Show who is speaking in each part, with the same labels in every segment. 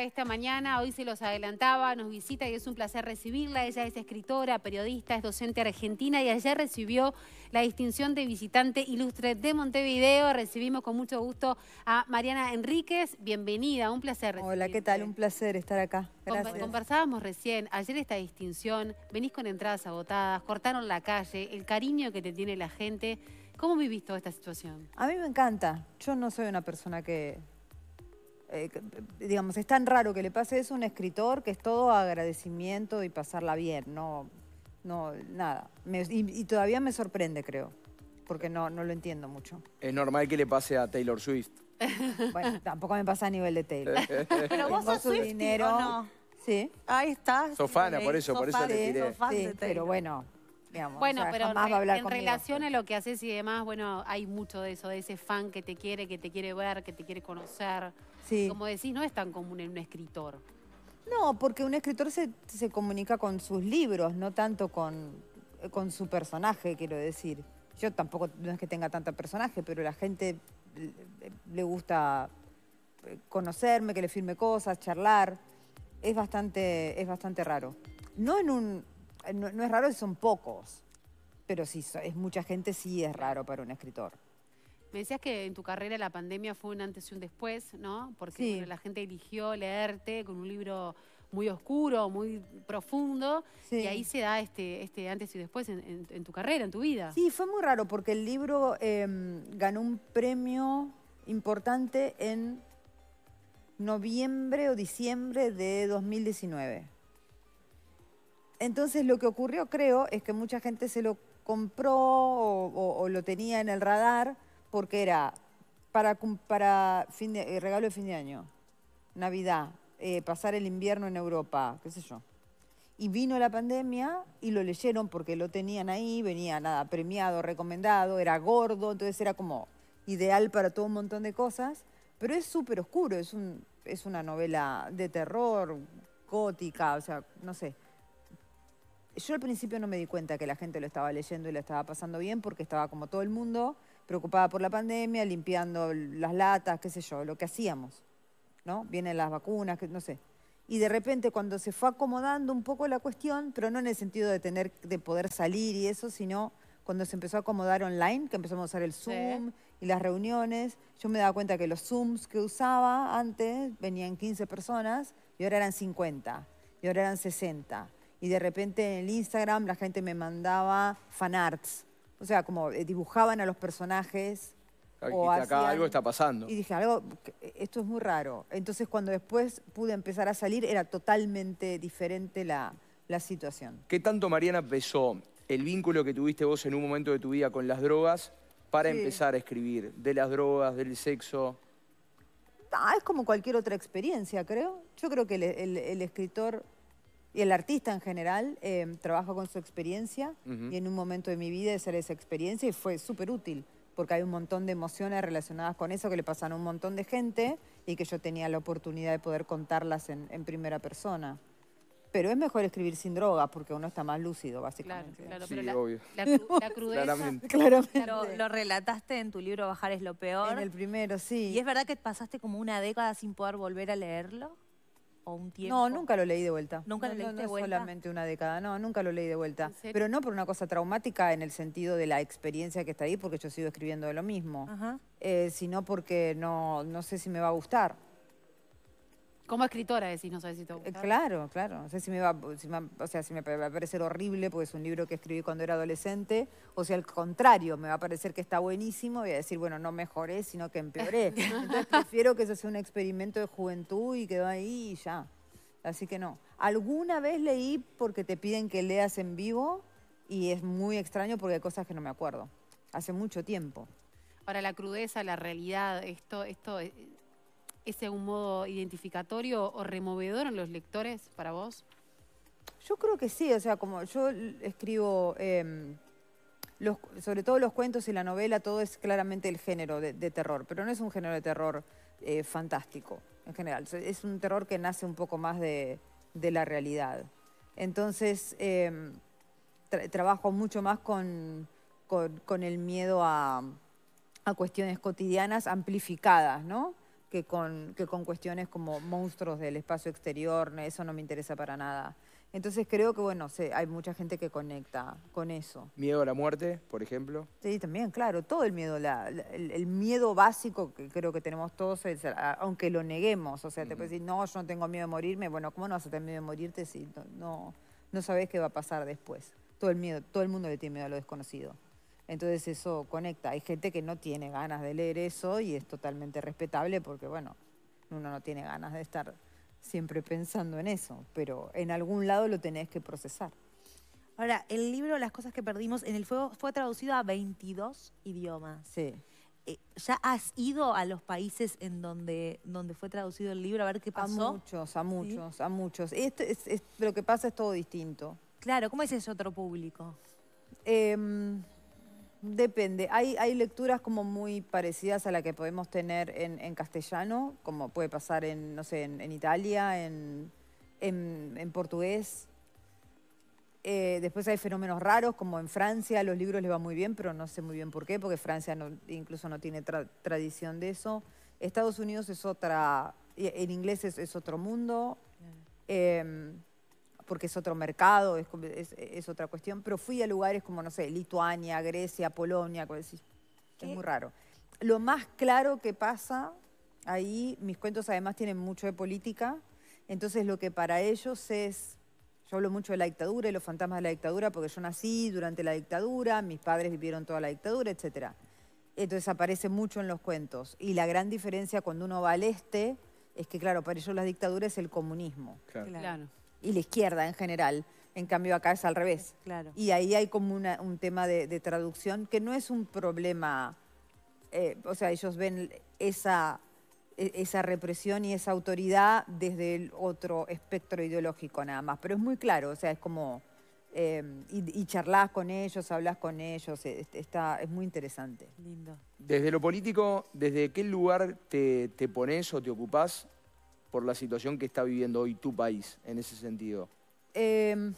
Speaker 1: esta mañana, hoy se los adelantaba, nos visita y es un placer recibirla. Ella es escritora, periodista, es docente argentina y ayer recibió la distinción de visitante ilustre de Montevideo. Recibimos con mucho gusto a Mariana Enríquez. Bienvenida, un placer. Hola, ¿qué tal? Un placer estar acá. Gracias. Conversábamos recién, ayer esta distinción, venís con entradas agotadas, cortaron la calle, el cariño que te tiene la gente. ¿Cómo vivís toda esta situación?
Speaker 2: A mí me encanta. Yo no soy una persona que eh, eh, digamos, es tan raro que le pase eso a un escritor que es todo agradecimiento y pasarla bien, no, no, nada. y, todavía me sorprende, creo, porque no, no lo entiendo mucho. Es normal que le pase a Taylor Swift. Bueno, tampoco me pasa a nivel de Taylor. Pero vos sos su dinero,
Speaker 1: Sí. Ahí está. Sofana, por eso, por eso tiré. sí, pero
Speaker 2: bueno, bueno, pero en relación
Speaker 1: a lo que haces y demás, bueno, hay mucho de eso, de ese fan que te quiere, que te quiere ver, que te quiere conocer. Como decís, no es tan común en un escritor.
Speaker 2: No, porque un escritor se, comunica con sus libros, no tanto con, con su personaje, quiero decir. Yo tampoco, no es que tenga tanto personaje, pero la gente le gusta eh, conocerme, que le firme cosas, charlar. Es bastante, es bastante raro. No en un, eh, no, es raro si son pocos, pero si es mucha gente sí es raro para un escritor.
Speaker 1: Me decías que en tu carrera la pandemia fue un antes y un después, ¿no? Porque la gente eligió leerte con un libro muy oscuro, muy profundo, y ahí se da este, este antes y después en, tu carrera, en tu vida. Sí,
Speaker 2: fue muy raro porque el libro em, ganó un premio importante en noviembre o diciembre de 2019. Entonces lo que ocurrió, creo, es que mucha gente se lo compró o, lo tenía en el radar porque era para, fin de, eh, regalo de fin de año, Navidad, eh, pasar el invierno en Europa, qué sé yo. Y vino la pandemia y lo leyeron porque lo tenían ahí, venía nada, premiado, recomendado, era gordo, entonces era como ideal para todo un montón de cosas, pero es súper oscuro, es, un, es una novela de terror, gótica, o sea, no sé. Yo al principio no me di cuenta que la gente lo estaba leyendo y lo estaba pasando bien porque estaba como todo el mundo preocupada por la pandemia, limpiando las latas, qué sé yo, lo que hacíamos, ¿no? Vienen las vacunas, que, no sé. Y de repente cuando se fue acomodando un poco la cuestión, pero no en el sentido de tener, de poder salir y eso, sino cuando se empezó a acomodar online, que empezamos a usar el Zoom y las reuniones, yo me daba cuenta que los Zooms que usaba antes venían 15 personas y ahora eran 50 y ahora eran 60 y de repente en el Instagram la gente me mandaba fanarts. O sea, como eh, dibujaban a los personajes.
Speaker 1: Ah, y algo está pasando. Y dije,
Speaker 2: algo, eh, esto es muy raro. Entonces cuando después pude empezar a salir era totalmente diferente la, la situación. ¿Qué tanto, Mariana, pesó el vínculo que tuviste vos en un momento de tu vida con las drogas para empezar a escribir? De las drogas, del sexo. Ah, es como cualquier otra experiencia, creo. Yo creo que el escritor y el artista en general eh, em, trabaja con su experiencia y en un momento de mi vida esa era esa experiencia y fue súper útil porque hay un montón de emociones relacionadas con eso que le pasan a un montón de gente y que yo tenía la oportunidad de poder contarlas en, primera persona. Pero es mejor escribir sin drogas porque uno está más lúcido, básicamente. Claro, pero la, obvio. La, crudeza, Claramente. Lo, lo, relataste en tu libro Bajar es lo peor. En el primero, sí. ¿Y es verdad que pasaste como una década sin poder volver a leerlo? No, nunca lo leí de vuelta. ¿Nunca no, lo leí de vuelta? solamente una década, no, nunca lo leí de vuelta. Pero no por una cosa traumática en el sentido de la experiencia que está ahí, porque yo sigo escribiendo de lo mismo, eh, sino porque no, no sé si me va a gustar.
Speaker 1: Como escritora decís, no sabes si te eh, gusta.
Speaker 2: claro, claro. No sé si me va, o sea, si me va a parecer horrible porque es un libro que escribí cuando era adolescente, o si al contrario me va a parecer que está buenísimo, voy a decir, bueno, no mejoré, sino que empeoré. Entonces prefiero que eso sea un experimento de juventud y quedó ahí y ya. Así que no. Alguna vez leí porque te piden que leas en vivo y es muy extraño porque hay cosas que no me acuerdo. Hace mucho tiempo.
Speaker 1: Ahora, la crudeza, la realidad, esto, esto eh, ese un modo identificatorio o removedor en los lectores para vos?
Speaker 2: Yo creo que sí, o sea, como yo escribo, em, sobre todo los cuentos y la novela, todo es claramente el género de, terror, pero no es un género de terror eh, fantástico en general, es un terror que nace un poco más de, la realidad. Entonces, em, trabajo mucho más con, el miedo a cuestiones cotidianas amplificadas, ¿no? que con, cuestiones como monstruos del espacio exterior, eso no me interesa para nada. Entonces creo que, bueno, hay mucha gente que conecta con eso. ¿Miedo a la muerte, por ejemplo? Sí, también, claro, todo el miedo, el, miedo básico que creo que tenemos todos, aunque lo neguemos, o sea, te puedes decir, no, yo no tengo miedo de morirme, bueno, ¿cómo no vas a tener miedo de morirte si no, no, no sabes qué va a pasar después? Todo el miedo, todo el mundo le tiene miedo a lo desconocido. Entonces eso conecta. Hay gente que no tiene ganas de leer eso y es totalmente respetable porque, bueno, uno no tiene ganas de estar siempre pensando en eso, pero en algún lado lo tenés que procesar. Ahora, el libro Las cosas que perdimos en el fuego fue traducido a 22 idiomas. Sí. Eh, ¿Ya has ido a los países en donde, donde fue traducido el libro a ver qué pasó? A muchos, a muchos, a muchos. lo que pasa es todo distinto. Claro, ¿cómo es ese otro público? Em, Depende. Hay, hay lecturas como muy parecidas a la que podemos tener en, castellano, como puede pasar en, no sé, en, Italia, en, portugués. Eh, después hay fenómenos raros, como en Francia, los libros les va muy bien, pero no sé muy bien por qué, porque Francia incluso no tiene tradición de eso. Estados Unidos es otra, en inglés es, otro mundo. Em, porque es otro mercado, es, otra cuestión, pero fui a lugares como, no sé, Lituania, Grecia, Polonia, es, es muy raro. Lo más claro que pasa ahí, mis cuentos además tienen mucho de política, entonces lo que para ellos es yo hablo mucho de la dictadura y los fantasmas de la dictadura porque yo nací durante la dictadura, mis padres vivieron toda la dictadura, etc. Entonces aparece mucho en los cuentos. Y la gran diferencia cuando uno va al este es que, claro, para ellos la dictadura es el comunismo. claro y la izquierda en general. En cambio acá es al revés. Claro. Y ahí hay como un tema de, traducción que no es un problema. Eh, o sea, ellos ven esa, e, esa represión y esa autoridad desde el otro espectro ideológico nada más. Pero es muy claro, o sea, es como... Eh, y, charlas con ellos, hablas con ellos, e, está, es muy interesante. Lindo. Desde lo político, ¿desde qué lugar te, te pones o te ocupás por la situación que está viviendo hoy tu país en ese sentido? Em,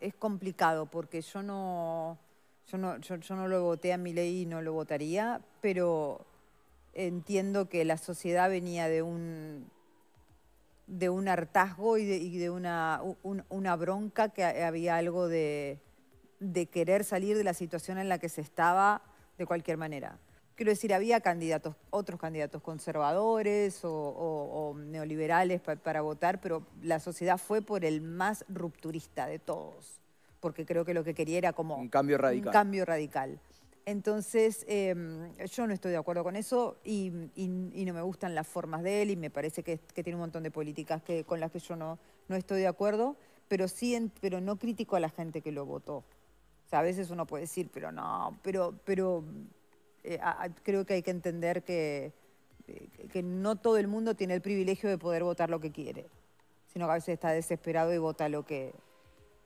Speaker 2: es complicado porque yo no, yo no, lo voté a mi ley y no lo votaría, pero entiendo que la sociedad venía de un de un hartazgo y de, una, bronca que había algo de querer salir de la situación en la que se estaba de cualquier manera. Quiero decir, había candidatos, otros candidatos conservadores o, neoliberales para votar, pero la sociedad fue por el más rupturista de todos, porque creo que lo que quería era como... Un cambio radical. Un cambio radical. Entonces, em, yo no estoy de acuerdo con eso y, no me gustan las formas de él y me parece que, tiene un montón de políticas que, con las que yo no, no estoy de acuerdo, pero, sí pero no critico a la gente que lo votó. O sea, a veces uno puede decir, pero no, pero, pero eh, creo que hay que entender que, eh, que no todo el mundo tiene el privilegio de poder votar lo que quiere, sino que a veces está desesperado y vota lo que,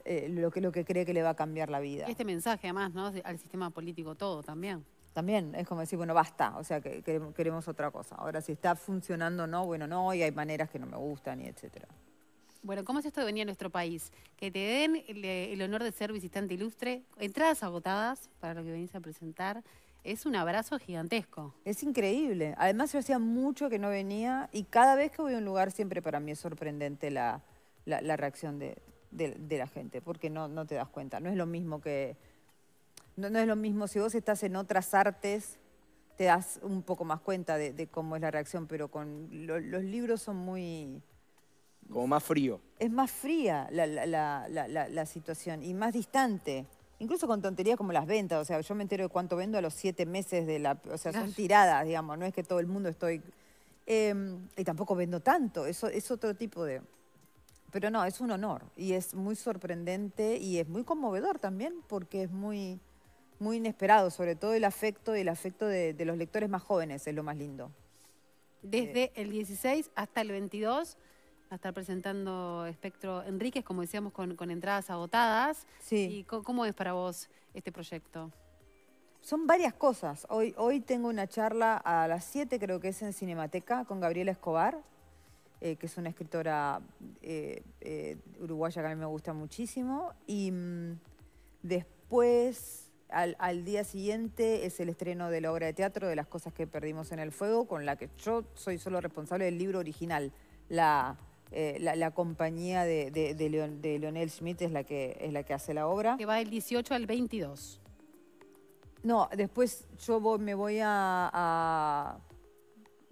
Speaker 2: eh, lo que, lo que cree que le va a cambiar la vida.
Speaker 1: Este mensaje además, ¿no? Al sistema político todo también.
Speaker 2: También es como decir, bueno, basta, o sea, que queremos, otra cosa. Ahora, si está funcionando o no, bueno, no, y hay maneras que no me gustan y etcétera.
Speaker 1: Bueno, ¿cómo es esto de venir a nuestro país? Que te den el honor de ser visitante ilustre, entradas agotadas para lo que venís a presentar, es un abrazo gigantesco.
Speaker 2: Es increíble. Además, yo hacía mucho que no venía y cada vez que voy a un lugar siempre para mí es sorprendente la, reacción de, la gente, porque no, no te das cuenta. No es lo mismo que... No, es lo mismo si vos estás en otras artes, te das un poco más cuenta de, cómo es la reacción, pero con los libros son muy... Como más frío. Es más fría la, la situación y más distante incluso con tonterías como las ventas, o sea, yo me entero de cuánto vendo a los siete meses de la... O sea, son tiradas, digamos, no es que todo el mundo estoy... Em, y tampoco vendo tanto, eso es otro tipo de... Pero no, es un honor y es muy sorprendente y es muy conmovedor también porque es muy, muy inesperado, sobre todo el afecto y el afecto de, los
Speaker 1: lectores más jóvenes es lo más lindo. Desde eh, el 16 hasta el 22 a estar presentando Espectro Enríquez, como decíamos, con, entradas agotadas. ¿Y cómo es para vos este proyecto?
Speaker 2: Son varias cosas. Hoy, hoy tengo una charla a las 7, creo que es en Cinemateca, con Gabriela Escobar, eh, que es una escritora eh, eh, uruguaya que a mí me gusta muchísimo. Y mm, después, al, al, día siguiente, es el estreno de la obra de teatro de Las cosas que perdimos en el fuego, con la que yo soy solo responsable del libro original. La, eh, la, compañía de, de, Leonel Schmidt es la, que, es la que hace la obra. Que va del 18 al 22. No, después yo me voy a,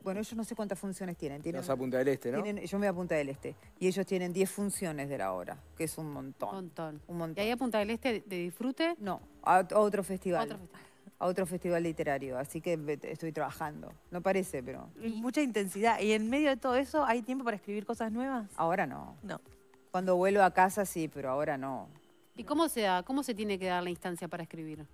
Speaker 2: Bueno, ellos no sé cuántas funciones tienen. tienen Nos apunta del Este, ¿no? yo me voy a Punta del Este. Y ellos tienen 10 funciones de la obra, que es un montón. Un montón. ¿Y ahí a Punta del Este de disfrute? No, a, otro festival. Otro festival a otro festival literario, así que estoy trabajando. No parece, pero...
Speaker 1: Mucha intensidad. ¿Y en medio de todo eso hay tiempo para escribir cosas nuevas? Ahora no. No.
Speaker 2: Cuando vuelvo a casa sí, pero ahora no.
Speaker 1: ¿Y cómo se da? ¿Cómo se tiene que dar la instancia para escribir?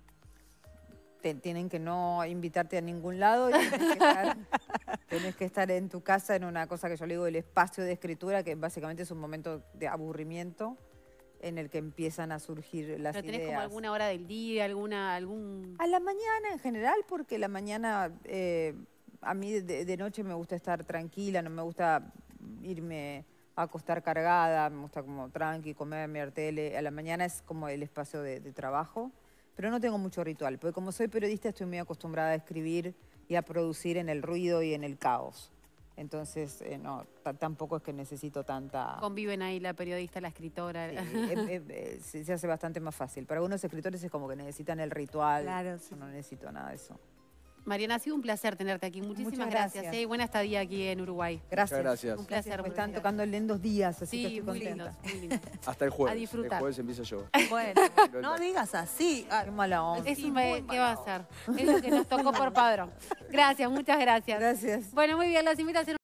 Speaker 1: tienen que no invitarte a ningún
Speaker 2: lado y tienes que, estar, tienes que estar en tu casa en una cosa que yo le digo el espacio de escritura, que básicamente es un momento de aburrimiento en el que empiezan a surgir las ¿Pero tenés como alguna
Speaker 1: hora del día, alguna, algún...?
Speaker 2: A la mañana en general, porque la mañana... Eh, a mí de, noche me gusta estar tranquila, no me gusta irme a acostar cargada, me gusta como tranqui, comer, mirar tele. A la mañana es como el espacio de trabajo, pero no tengo mucho ritual, porque como soy periodista estoy muy acostumbrada a escribir y a producir en el ruido y en el caos. Entonces, eh, no, tampoco es que necesito tanta...
Speaker 1: Conviven ahí la periodista, la escritora. Eh, eh,
Speaker 2: se, hace bastante más fácil. Para algunos escritores es como que necesitan el ritual. Claro, no necesito nada de eso.
Speaker 1: Mariana, ha sido un placer tenerte aquí. Muchísimas gracias. ¿eh? Buena estadía aquí en Uruguay. Gracias. Un placer. Me están tocando en lindos días, así sí, que estoy muy
Speaker 2: contenta. Hasta el jueves. A disfrutar. El jueves empieza yo.
Speaker 1: Bueno, no digas así. Ah, qué mala onda. me, ¿Qué va a hacer? Es lo que nos tocó por padrón. Gracias, muchas gracias. Gracias. Bueno, muy bien, las invito a